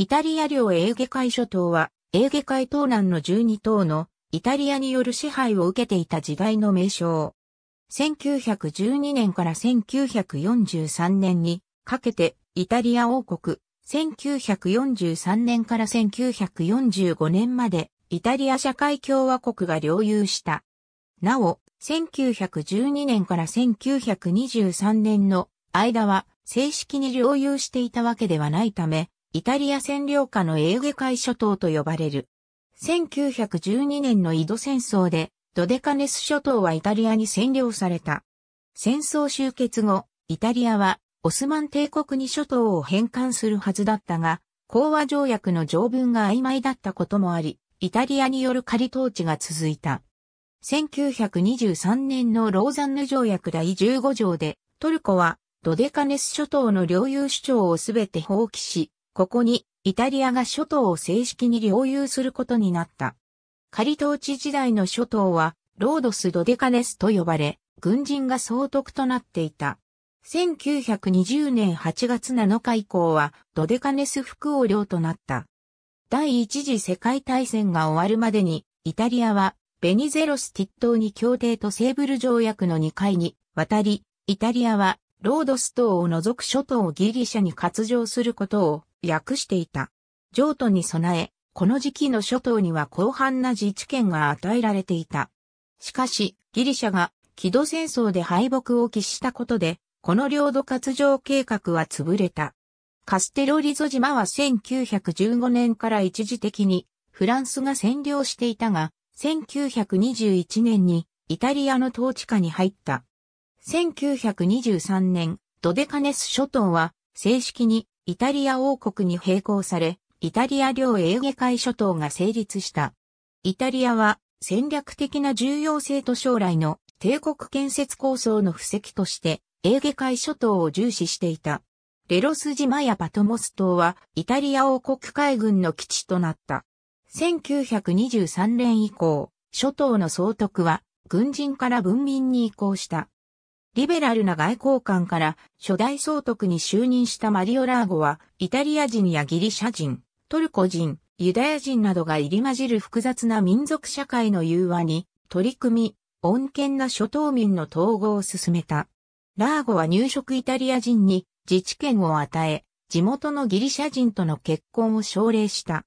イタリア領エーゲ海諸島は、エーゲ海東南の12島のイタリアによる支配を受けていた時代の名称。1912年から1943年にかけてイタリア王国、1943年から1945年までイタリア社会共和国が領有した。なお、1912年から1923年の間は正式に領有していたわけではないため、イタリア占領下のエーゲ海諸島と呼ばれる。1912年の井戸戦争で、ドデカネス諸島はイタリアに占領された。戦争終結後、イタリアはオスマン帝国に諸島を返還するはずだったが、講和条約の条文が曖昧だったこともあり、イタリアによる仮統治が続いた。1923年のローザンヌ条約第15条で、トルコはドデカネス諸島の領有主張をすべて放棄し、ここにイタリアが諸島を正式に領有することになった。仮統治時代の諸島はロードス・ドデカネスと呼ばれ、軍人が総督となっていた。1920年8月7日以降はドデカネス副王領となった。第一次世界大戦が終わるまでに、イタリアはベニゼロスティットーニ協定とセーブル条約の2回に渡り、イタリアはロードス島を除く諸島をギリシャに割譲することを訳していた。譲渡に備え、この時期の諸島には広範な自治権が与えられていた。しかし、ギリシャが木戸戦争で敗北を喫したことで、この領土割譲計画は潰れた。カステロリゾ島は1915年から一時的にフランスが占領していたが、1921年にイタリアの統治下に入った。1923年、ドデカネス諸島は正式にイタリア王国に並行され、イタリア領エーゲ海諸島が成立した。イタリアは戦略的な重要性と将来の帝国建設構想の布石として、エーゲ海諸島を重視していた。レロス島やパトモス島はイタリア王国海軍の基地となった。1923年以降、諸島の総督は軍人から文民に移行した。リベラルな外交官から初代総督に就任したマリオ・ラーゴは、イタリア人やギリシャ人、トルコ人、ユダヤ人などが入り混じる複雑な民族社会の融和に取り組み、穏健な諸島民の統合を進めた。ラーゴは入植イタリア人に自治権を与え、地元のギリシャ人との結婚を奨励した。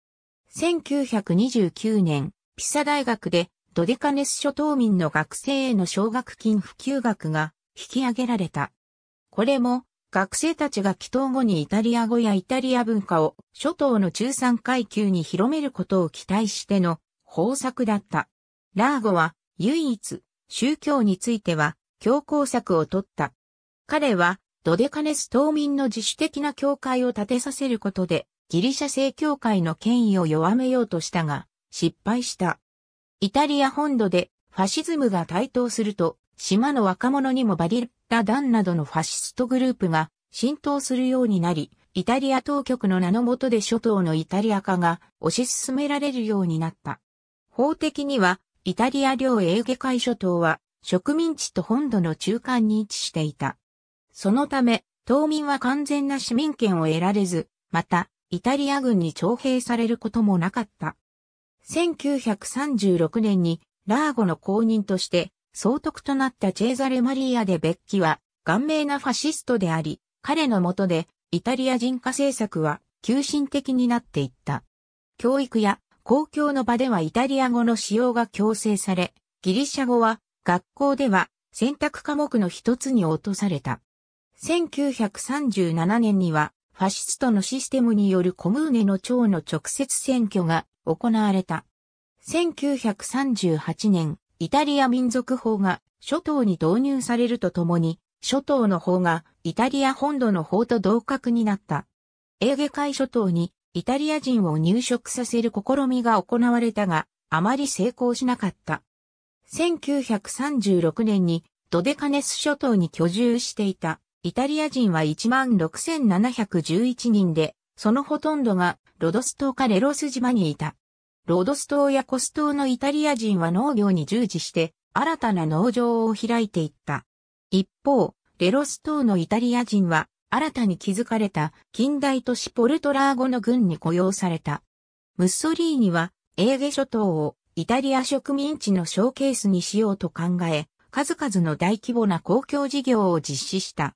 1929年、ピサ大学でドデカネス諸島民の学生への奨学金普及額が引き上げられた。これも、学生たちが祈祷後にイタリア語やイタリア文化を諸島の中産階級に広めることを期待しての方策だった。ラーゴは唯一宗教については強硬策を取った。彼はドデカネス島民の自主的な教会を立てさせることでギリシャ正教会の権威を弱めようとしたが失敗した。イタリア本土でファシズムが台頭すると島の若者にもバリッラ・ダンなどのファシストグループが浸透するようになり、イタリア当局の名の下で諸島のイタリア化が推し進められるようになった。法的には、イタリア領エーゲ海諸島は植民地と本土の中間に位置していた。そのため、島民は完全な市民権を得られず、また、イタリア軍に徴兵されることもなかった。1936年に、ラーゴの公認として、総督となったチェーザレ・マリア・でベッキは、顔面なファシストであり、彼の下で、イタリア人化政策は、急進的になっていった。教育や公共の場ではイタリア語の使用が強制され、ギリシャ語は学校では選択科目の一つに落とされた。1937年にはファシストのシステムによるコムーネの長の直接選挙が行われた。1938年、イタリア民族法が諸島に導入されるとともに、諸島の法がイタリア本土の法と同格になった。エーゲ海諸島にイタリア人を入植させる試みが行われたが、あまり成功しなかった。1936年にドデカネス諸島に居住していたイタリア人は16,711人で、そのほとんどがロドス島かレロス島にいた。ロドス島やコス島のイタリア人は農業に従事して、新たな農場を開いていった。一方、レロス島のイタリア人は、新たに築かれた近代都市ポルトラーゴの軍に雇用された。ムッソリーニは、エーゲ諸島をイタリア植民地のショーケースにしようと考え、数々の大規模な公共事業を実施した。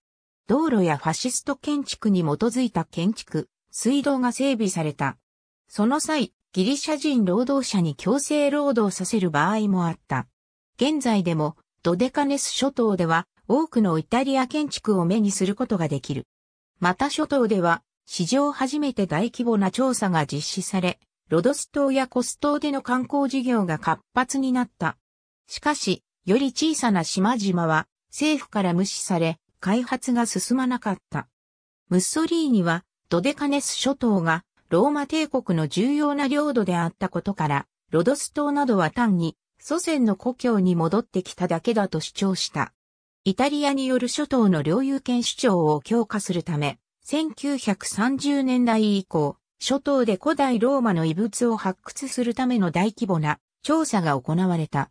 道路やファシスト建築に基づいた建築、水道が整備された。その際、ギリシャ人労働者に強制労働させる場合もあった。現在でもドデカネス諸島では多くのイタリア建築を目にすることができる。また諸島では史上初めて大規模な調査が実施され、ロドス島やコス島での観光事業が活発になった。しかし、より小さな島々は政府から無視され、開発が進まなかった。ムッソリーニはドデカネス諸島がローマ帝国の重要な領土であったことから、ロドス島などは単に祖先の故郷に戻ってきただけだと主張した。イタリアによる諸島の領有権主張を強化するため、1930年代以降、諸島で古代ローマの遺物を発掘するための大規模な調査が行われた。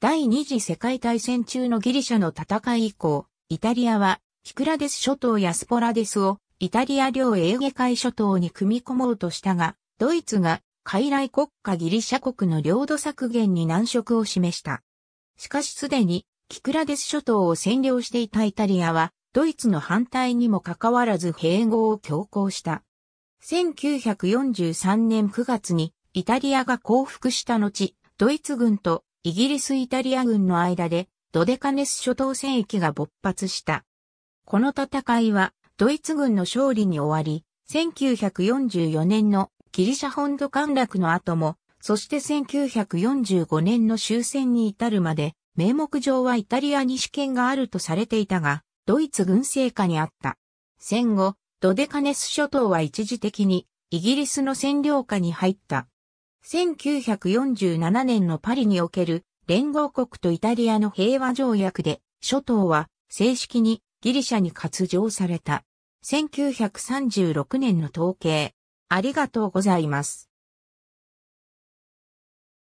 第二次世界大戦中のギリシャの戦い以降、イタリアはヒクラデス諸島やスポラデスをイタリア領エーゲ海諸島に組み込もうとしたが、ドイツが傀儡国家ギリシャ国の領土削減に難色を示した。しかしすでに、キクラデス諸島を占領していたイタリアは、ドイツの反対にもかかわらず併合を強行した。1943年9月に、イタリアが降伏した後、ドイツ軍とイギリス・イタリア軍の間で、ドデカネス諸島戦役が勃発した。この戦いは、ドイツ軍の勝利に終わり、1944年のギリシャ本土陥落の後も、そして1945年の終戦に至るまで、名目上はイタリアに主権があるとされていたが、ドイツ軍政下にあった。戦後、ドデカネス諸島は一時的にイギリスの占領下に入った。1947年のパリにおける連合国とイタリアの平和条約で、諸島は正式にギリシャに割譲された。1936年の統計。ありがとうございます。